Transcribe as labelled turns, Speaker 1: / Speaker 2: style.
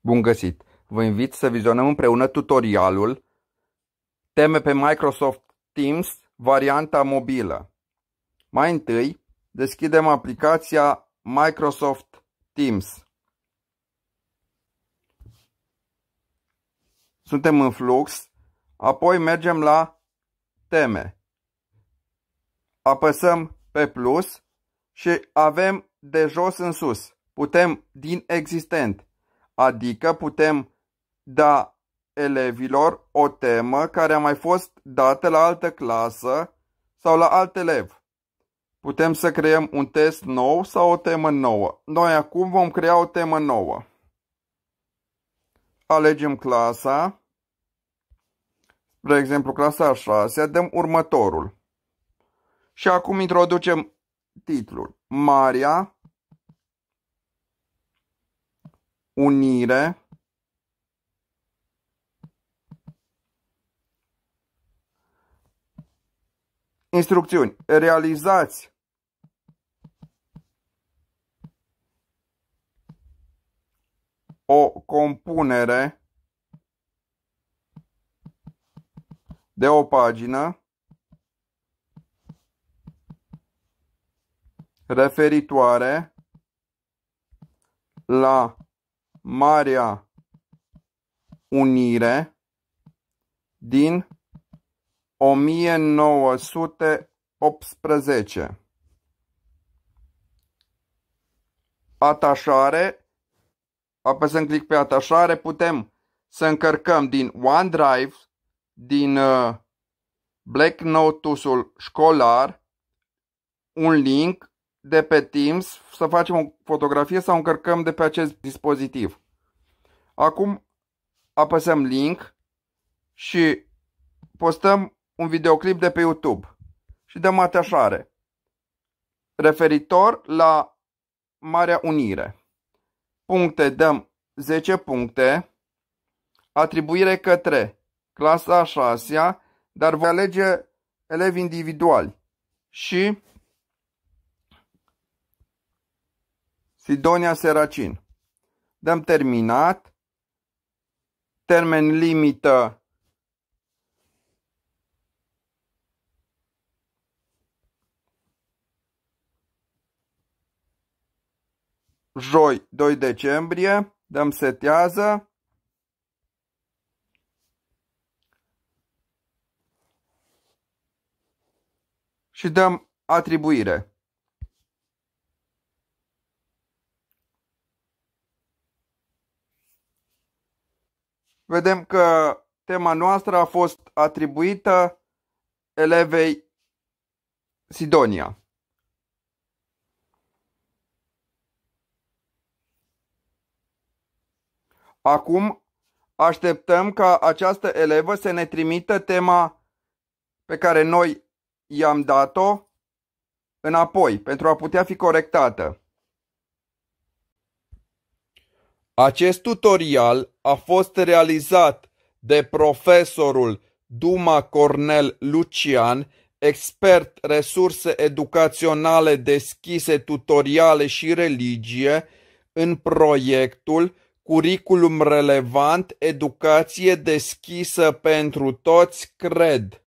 Speaker 1: Bun găsit! Vă invit să vizionăm împreună tutorialul Teme pe Microsoft Teams, varianta mobilă. Mai întâi, deschidem aplicația Microsoft Teams. Suntem în flux, apoi mergem la Teme. Apăsăm pe plus și avem de jos în sus. Putem din existent Adică putem da elevilor o temă care a mai fost dată la altă clasă sau la alt elev. Putem să creăm un test nou sau o temă nouă. Noi acum vom crea o temă nouă. Alegem clasa, spre exemplu clasa 6, dăm următorul. Și acum introducem titlul. Maria unire Instrucțiuni. Realizați o compunere de o pagină referitoare la Marea Unire din 1918. Atașare, apăsăm click pe atașare, putem să încărcăm din OneDrive, din uh, Black notus ul școlar, un link de pe Teams să facem o fotografie sau încărcăm de pe acest dispozitiv. Acum apăsăm link și postăm un videoclip de pe YouTube și dăm atașare referitor la Marea Unire. Puncte dăm 10 puncte, atribuire către clasa 6 dar voi alege elevi individuali și Sidonia Seracin. Dăm terminat. Termen limită joi 2 decembrie, dăm setează. Și dăm atribuire. vedem că tema noastră a fost atribuită elevei Sidonia. Acum așteptăm ca această elevă să ne trimită tema pe care noi i-am dat-o înapoi pentru a putea fi corectată. Acest tutorial a fost realizat de profesorul Duma Cornel Lucian, expert resurse educaționale deschise, tutoriale și religie, în proiectul Curriculum relevant, educație deschisă pentru toți, cred.